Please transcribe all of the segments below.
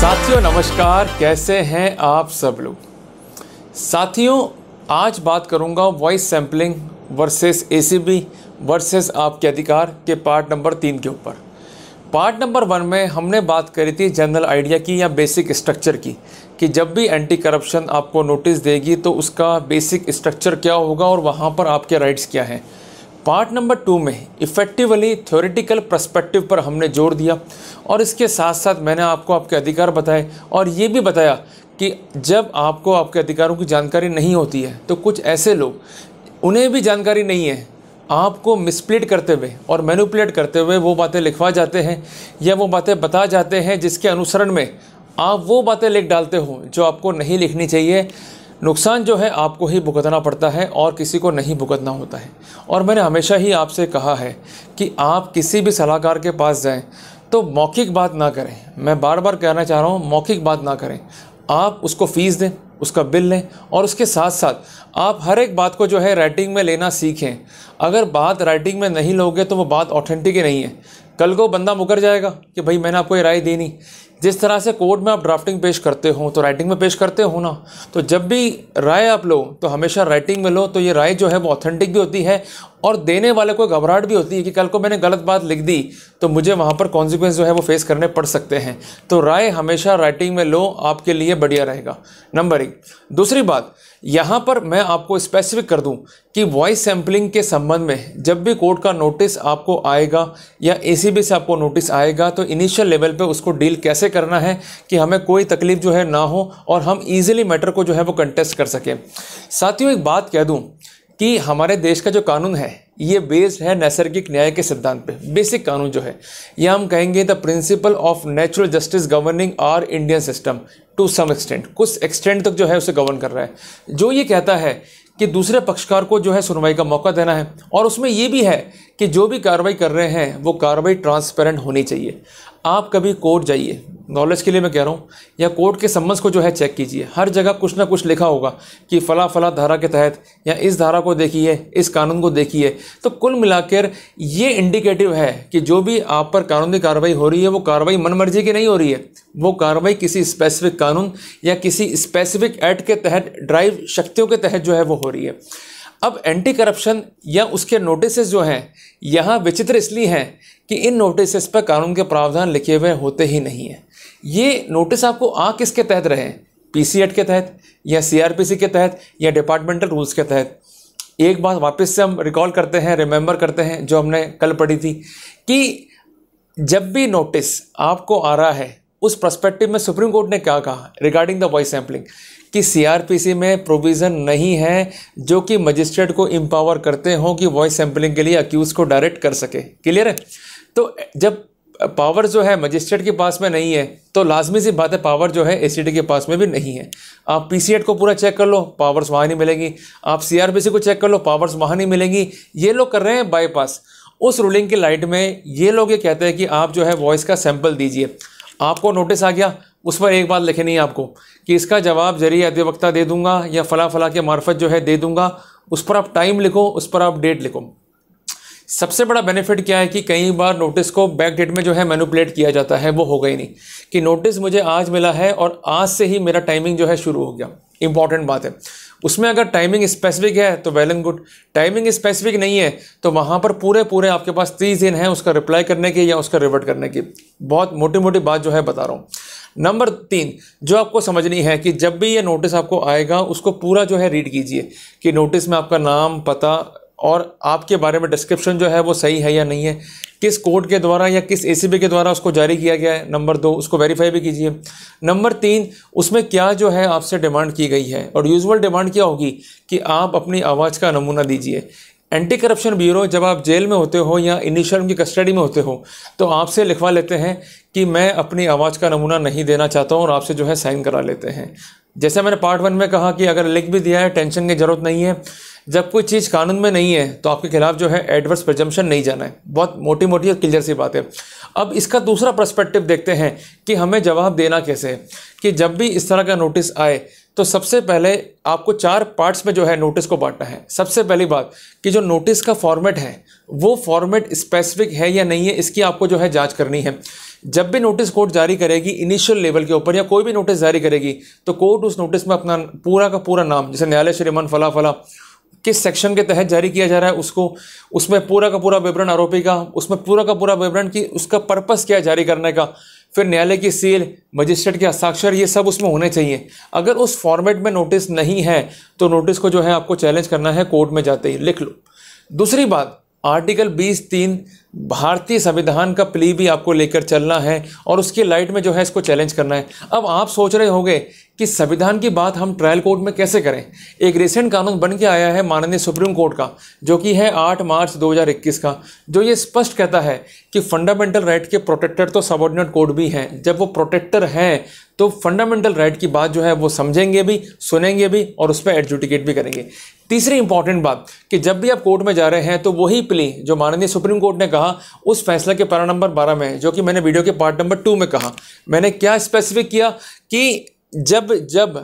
साथियों नमस्कार कैसे हैं आप सब लोग साथियों आज बात करूंगा voice sampling versus ACB versus आपके अधिकार के पार्ट नंबर तीन के ऊपर पार्ट नंबर वन में हमने बात करी थी जनरल आइडिया की या बेसिक स्ट्रक्चर की कि जब भी एंटी करप्शन आपको नोटिस देगी तो उसका बेसिक स्ट्रक्चर क्या होगा और वहाँ पर आपके राइट्स क्या हैं पार्ट नंबर टू में इफ़ेक्टिवली थ्योरेटिकल प्रस्पेक्टिव पर हमने जोर दिया और इसके साथ साथ मैंने आपको आपके अधिकार बताए और ये भी बताया कि जब आपको आपके अधिकारों की जानकारी नहीं होती है तो कुछ ऐसे लोग उन्हें भी जानकारी नहीं है आपको मिसप्लीट करते हुए और मैनुपलेट करते हुए वो बातें लिखवा जाते हैं या वो बातें बता जाते हैं जिसके अनुसरण में आप वो बातें लिख डालते हो जो आपको नहीं लिखनी चाहिए नुकसान जो है आपको ही भुगतना पड़ता है और किसी को नहीं भुगतना होता है और मैंने हमेशा ही आपसे कहा है कि आप किसी भी सलाहकार के पास जाएं तो मौखिक बात ना करें मैं बार बार कहना चाह रहा हूँ मौखिक बात ना करें आप उसको फ़ीस दें उसका बिल लें और उसके साथ साथ आप हर एक बात को जो है राइटिंग में लेना सीखें अगर बात राइटिंग में नहीं लोगे तो वो बात ऑथेंटिक ही नहीं है कल को बंदा मुकर जाएगा कि भाई मैंने आपको ये राय दी नहीं जिस तरह से कोर्ट में आप ड्राफ्टिंग पेश करते हो तो राइटिंग में पेश करते हो ना तो जब भी राय आप लो तो हमेशा राइटिंग में लो तो ये राय जो है वो ऑथेंटिक भी होती है और देने वाले को घबराहट भी होती है कि कल को मैंने गलत बात लिख दी तो मुझे वहाँ पर कॉन्सिक्वेंस जो है वो फेस करने पड़ सकते हैं तो राय हमेशा राइटिंग में लो आपके लिए बढ़िया रहेगा नंबर एक दूसरी बात यहाँ पर मैं आपको स्पेसिफिक कर दूँ कि वॉइस सैम्पलिंग के संबंध में जब भी कोर्ट का नोटिस आपको आएगा या ए से आपको नोटिस आएगा तो इनिशियल लेवल पर उसको डील कैसे करना है कि हमें कोई तकलीफ जो है ना हो और हम ईजिली मैटर को जो है वो कंटेस्ट कर सकें साथियों एक बात कह दूँ कि हमारे देश का जो कानून है ये बेस्ड है नैसर्गिक न्याय के सिद्धांत पे बेसिक कानून जो है यह हम कहेंगे the principle of natural justice governing our Indian system to some extent कुछ एक्सटेंट तक जो है उसे गवर्न कर रहा है जो ये कहता है कि दूसरे पक्षकार को जो है सुनवाई का मौका देना है और उसमें ये भी है कि जो भी कार्रवाई कर रहे हैं वो कार्रवाई ट्रांसपेरेंट होनी चाहिए आप कभी कोर्ट जाइए नॉलेज के लिए मैं कह रहा हूँ या कोर्ट के सम्मस को जो है चेक कीजिए हर जगह कुछ ना कुछ लिखा होगा कि फ़ला फ़ला धारा के तहत या इस धारा को देखिए इस कानून को देखिए तो कुल मिलाकर ये इंडिकेटिव है कि जो भी आप पर कानूनी कार्रवाई हो रही है वो कार्रवाई मनमर्जी की नहीं हो रही है वो कार्रवाई किसी स्पेसिफिक कानून या किसी स्पेसिफिक एक्ट के तहत ड्राइव शक्तियों के तहत जो है वो हो रही है अब एंटी करप्शन या उसके नोटिसेस जो हैं यहाँ विचित्र इसलिए हैं कि इन नोटिसेस पर कानून के प्रावधान लिखे हुए होते ही नहीं हैं ये नोटिस आपको आ किसके तहत रहे पी के तहत या सी के तहत या डिपार्टमेंटल रूल्स के तहत एक बात वापस से हम रिकॉल करते हैं रिमेंबर करते हैं जो हमने कल पढ़ी थी कि जब भी नोटिस आपको आ रहा है उस प्रस्पेक्टिव में सुप्रीम कोर्ट ने क्या कहा रिगार्डिंग द वॉइस सैम्पलिंग कि सीआरपीसी में प्रोविज़न नहीं है जो कि मजिस्ट्रेट को इम्पावर करते हों कि वॉइस सैम्पलिंग के लिए अक्यूज़ को डायरेक्ट कर सके क्लियर है तो जब पावर जो है मजिस्ट्रेट के पास में नहीं है तो लाजमी सी बात है पावर जो है ए e के पास में भी नहीं है आप पी को पूरा चेक कर लो पावर्स वहाँ नहीं मिलेंगी आप सी को चेक कर लो पावर्स वहाँ नहीं मिलेंगी ये लोग कर रहे हैं बाईपास उस रूलिंग की लाइट में ये लोग ये कहते हैं कि आप जो है वॉइस का सैंपल दीजिए आपको नोटिस आ गया उस पर एक बात लिखनी है आपको कि इसका जवाब जरिए अधिवक्ता दे दूंगा या फ़ला फ़ला के मार्फत जो है दे दूंगा उस पर आप टाइम लिखो उस पर आप डेट लिखो सबसे बड़ा बेनिफिट क्या है कि कई बार नोटिस को बैक डेट में जो है मैनुपलेट किया जाता है वो होगा ही नहीं कि नोटिस मुझे आज मिला है और आज से ही मेरा टाइमिंग जो है शुरू हो गया इंपॉर्टेंट बात है उसमें अगर टाइमिंग स्पेसिफिक है तो well and good timing specific नहीं है तो वहाँ पर पूरे पूरे आपके पास तीस दिन है उसका रिप्लाई करने की या उसका रिवर्ट करने की बहुत मोटी मोटी बात जो है बता रहा हूँ नंबर तीन जो आपको समझनी है कि जब भी ये नोटिस आपको आएगा उसको पूरा जो है रीड कीजिए कि नोटिस में आपका नाम पता और आपके बारे में डिस्क्रिप्शन जो है वो सही है या नहीं है किस कोर्ट के द्वारा या किस ए के द्वारा उसको जारी किया गया है नंबर दो उसको वेरीफाई भी कीजिए नंबर तीन उसमें क्या जो है आपसे डिमांड की गई है और यूजुअल डिमांड क्या होगी कि आप अपनी आवाज़ का नमूना दीजिए एंटी करप्शन ब्यूरो जब आप जेल में होते हो या इनिशियल की कस्टडी में होते हो तो आपसे लिखवा लेते हैं कि मैं अपनी आवाज़ का नमूना नहीं देना चाहता हूँ और आपसे जो है साइन करा लेते हैं जैसे मैंने पार्ट वन में कहा कि अगर लिख भी दिया है टेंशन की ज़रूरत नहीं है जब कोई चीज़ कानून में नहीं है तो आपके खिलाफ जो है एडवर्स प्रजम्पन नहीं जाना है बहुत मोटी मोटी और क्लियर सी बात है अब इसका दूसरा पर्सपेक्टिव देखते हैं कि हमें जवाब देना कैसे है कि जब भी इस तरह का नोटिस आए तो सबसे पहले आपको चार पार्ट्स में जो है नोटिस को बांटना है सबसे पहली बात कि जो नोटिस का फॉर्मेट है वो फॉर्मेट स्पेसिफिक है या नहीं है इसकी आपको जो है जांच करनी है जब भी नोटिस कोर्ट जारी करेगी इनिशियल लेवल के ऊपर या कोई भी नोटिस जारी करेगी तो कोर्ट उस नोटिस में अपना पूरा का पूरा नाम जैसे न्यायालय श्रीमान फला फला किस सेक्शन के तहत जारी किया जा रहा है उसको उसमें पूरा का पूरा विवरण आरोपी का उसमें पूरा का पूरा विवरण की उसका पर्पस क्या जारी करने का फिर न्यायालय की सील मजिस्ट्रेट के हस्ताक्षर ये सब उसमें होने चाहिए अगर उस फॉर्मेट में नोटिस नहीं है तो नोटिस को जो है आपको चैलेंज करना है कोर्ट में जाते ही लिख लो दूसरी बात आर्टिकल बीस तीन भारतीय संविधान का प्ली भी आपको लेकर चलना है और उसके लाइट में जो है इसको चैलेंज करना है अब आप सोच रहे होंगे कि संविधान की बात हम ट्रायल कोर्ट में कैसे करें एक रिसेंट कानून बन के आया है माननीय सुप्रीम कोर्ट का जो कि है 8 मार्च 2021 का जो ये स्पष्ट कहता है कि फंडामेंटल राइट के प्रोटेक्टर तो सबॉर्डिनेट कोर्ट भी हैं जब वो प्रोटेक्टर हैं तो फंडामेंटल राइट की बात जो है वो समझेंगे भी सुनेंगे भी और उस पर एडजुटिकेट भी करेंगे तीसरी इंपॉर्टेंट बात कि जब भी आप कोर्ट में जा रहे हैं तो वही प्ली जो माननीय सुप्रीम कोर्ट ने कहा उस फैसले के पैरा नंबर बारह में जो कि मैंने वीडियो के पार्ट नंबर टू में कहा मैंने क्या स्पेसिफिक किया कि जब जब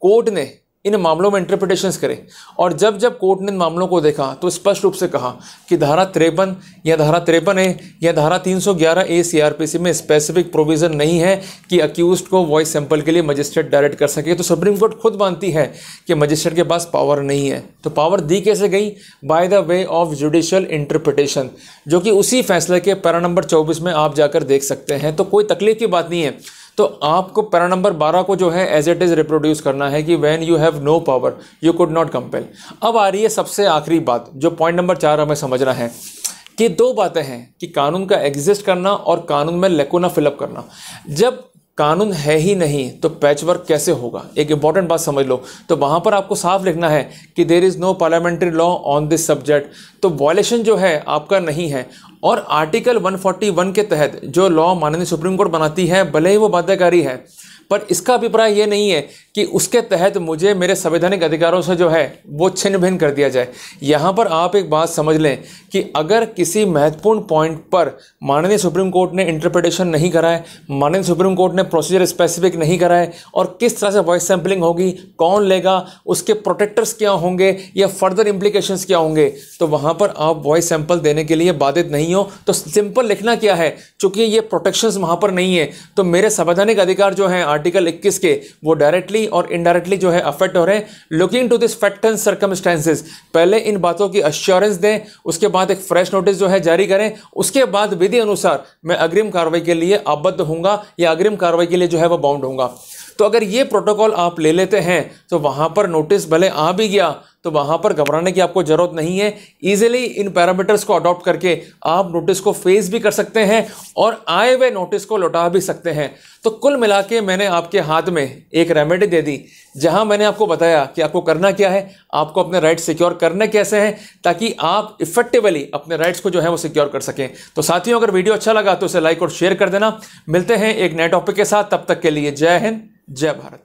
कोर्ट ने इन मामलों में इंटरप्रिटेशंस करे और जब जब कोर्ट ने इन मामलों को देखा तो स्पष्ट रूप से कहा कि धारा तिरपन या धारा तिरपन ए या धारा 311 ए सी आर पी सी में स्पेसिफिक प्रोविज़न नहीं है कि अक्यूज को वॉइस सैंपल के लिए मजिस्ट्रेट डायरेक्ट कर सके तो सुप्रीम कोर्ट खुद मानती है कि मजिस्ट्रेट के पास पावर नहीं है तो पावर दी कैसे गई by the way of judicial interpretation जो कि उसी फैसले के पैरा नंबर चौबीस में आप जाकर देख सकते हैं तो कोई तकलीफ की बात नहीं है तो आपको पैरा नंबर बारह को जो है एज इट इज़ रिप्रोड्यूस करना है कि when you have no power you could not compel अब आ रही है सबसे आखिरी बात जो पॉइंट नंबर चार हमें समझना है कि दो बातें हैं कि कानून का एग्जिस्ट करना और कानून में लेकोना फिलअप करना जब कानून है ही नहीं तो पैचवर्क कैसे होगा एक इंपॉर्टेंट बात समझ लो तो वहाँ पर आपको साफ लिखना है कि there is no parliamentary law on this subject तो वॉयलेशन जो है आपका नहीं है और आर्टिकल 141 के तहत जो लॉ माननीय सुप्रीम कोर्ट बनाती है भले ही वो बाध्यकारी है पर इसका अभिप्राय ये नहीं है कि उसके तहत मुझे मेरे संवैधानिक अधिकारों से जो है वो छिन्न भिन्न कर दिया जाए यहाँ पर आप एक बात समझ लें कि अगर किसी महत्वपूर्ण पॉइंट पर माननीय सुप्रीम कोर्ट ने इंटरप्रिटेशन नहीं कराए माननीय सुप्रीम कोर्ट ने प्रोसीजर स्पेसिफिक नहीं कराए और किस तरह से वॉइस सैम्पलिंग होगी कौन लेगा उसके प्रोटेक्टर्स क्या होंगे या फर्दर इम्प्लीकेशन क्या होंगे तो वहाँ पर आप वॉइस सैंपल देने के लिए बाधित नहीं नहीं हो तो सिंपल लिखना क्या है चूंकि ये प्रोटेक्शंस वहाँ पर नहीं है तो मेरे संवैधानिक अधिकार जो हैं आर्टिकल 21 के वो डायरेक्टली और इनडायरेक्टली जो है अफेक्ट हो रहे हैं looking to this fact and circumstances पहले इन बातों की अश्योरेंस दें उसके बाद एक फ्रेश नोटिस जो है जारी करें उसके बाद विधि अनुसार मैं अग्रिम कार्रवाई के लिए आबद्ध हूँ या अग्रिम कार्रवाई के लिए जो है वह बाउंड हूँ तो अगर ये प्रोटोकॉल आप ले लेते हैं तो वहाँ पर नोटिस भले आ भी गया तो वहाँ पर घबराने की आपको ज़रूरत नहीं है ईजिली इन पैरामीटर्स को अडॉप्ट करके आप नोटिस को फेस भी कर सकते हैं और आए हुए नोटिस को लौटा भी सकते हैं तो कुल मिला के मैंने आपके हाथ में एक रेमेडी दे दी जहाँ मैंने आपको बताया कि आपको करना क्या है आपको अपने राइट्स सिक्योर करने कैसे हैं ताकि आप इफेक्टिवली अपने राइट्स को जो है वो सिक्योर कर सकें तो साथियों अगर वीडियो अच्छा लगा तो उसे लाइक और शेयर कर देना मिलते हैं एक नए टॉपिक के साथ तब तक के लिए जय हिंद जय भारत